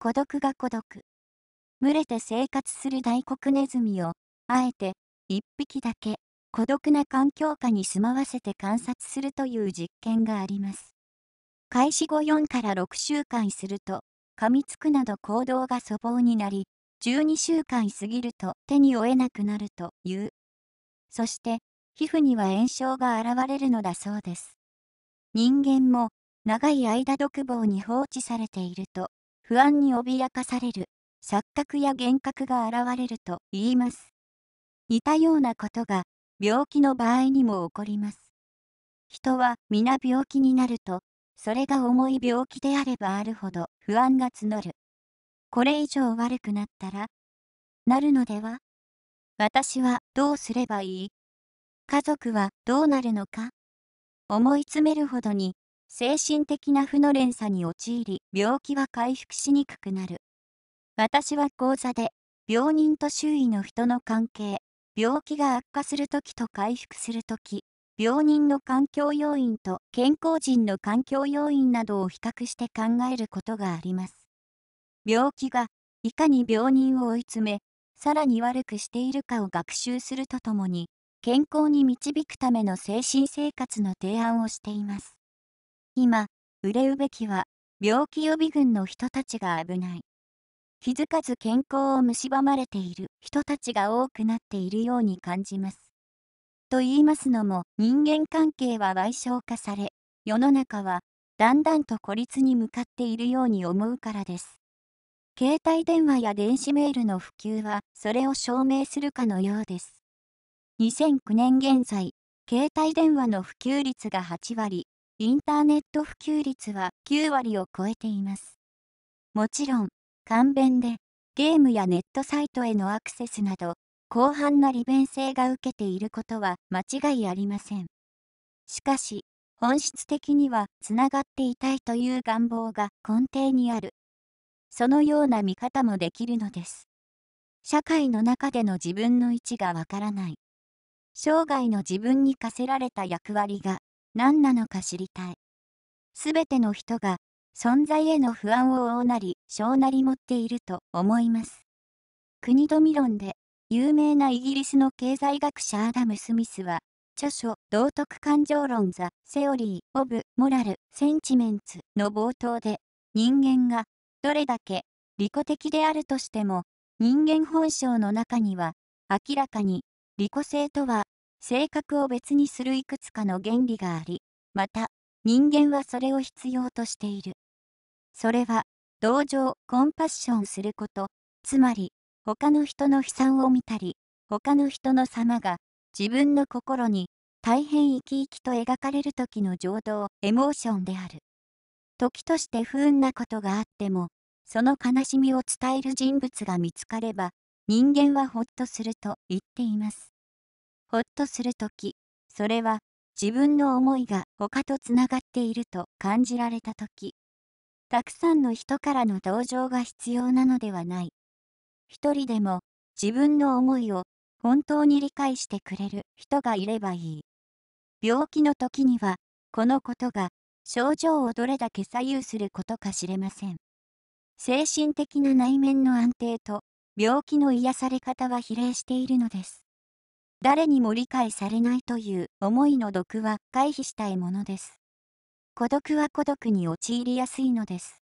孤独が孤独。群れて生活する大黒ネズミを、あえて、一匹だけ、孤独な環境下に住まわせて観察するという実験があります。開始後4から6週間すると、噛みつくなど行動が粗暴になり、12週間過ぎると手に負えなくなるという。そして、皮膚には炎症が現れるのだそうです。人間も、長い間独房に放置されていると、不安に脅かされる、錯覚や幻覚が現れると言います。似たようなことが病気の場合にも起こります。人は皆病気になると、それが重い病気であればあるほど不安が募る。これ以上悪くなったら、なるのでは私はどうすればいい家族はどうなるのか思い詰めるほどに精神的な負の連鎖に陥り、病気は回復しにくくなる。私は講座で、病人と周囲の人の関係、病気が悪化するときと回復するとき、病人の環境要因と健康人の環境要因などを比較して考えることがあります。病気がいかに病人を追い詰め、さらに悪くしているかを学習するとともに、健康に導くための精神生活の提案をしています。今、憂うべきは、病気予備軍の人たちが危ない。気づかず健康を蝕まれている人たちが多くなっているように感じます。と言いますのも、人間関係は矮小化され、世の中は、だんだんと孤立に向かっているように思うからです。携帯電話や電子メールの普及は、それを証明するかのようです。2009年現在、携帯電話の普及率が8割、インターネット普及率は9割を超えています。もちろん、簡便で、ゲームやネットサイトへのアクセスなど、広範な利便性が受けていることは間違いありません。しかし、本質的にはつながっていたいという願望が根底にある。そのような見方もできるのです。社会の中での自分の位置がわからない。生涯の自分に課せられた役割が何なのか知りたい。すべての人が存在への不安を大なり小なり持っていると思います。国富論で有名なイギリスの経済学者アダム・スミスは著書「道徳感情論ザ・セオリー・オブ・モラル・センチメンツ」の冒頭で人間がどれだけ利己的であるとしても人間本性の中には明らかに利己性とは性格を別にするいくつかの原理があり、また、人間はそれを必要としている。それは、同情、コンパッションすること、つまり、他の人の悲惨を見たり、他の人の様が、自分の心に、大変生き生きと描かれる時の情動、エモーションである。時として不運なことがあっても、その悲しみを伝える人物が見つかれば、人間はほっとすると言っています。ほっとするとき、それは自分の思いが他とつながっていると感じられたとき、たくさんの人からの同情が必要なのではない。一人でも自分の思いを本当に理解してくれる人がいればいい。病気の時には、このことが症状をどれだけ左右することか知れません。精神的な内面の安定と病気の癒され方は比例しているのです。誰にも理解されないという思いの毒は回避したいものです。孤独は孤独に陥りやすいのです。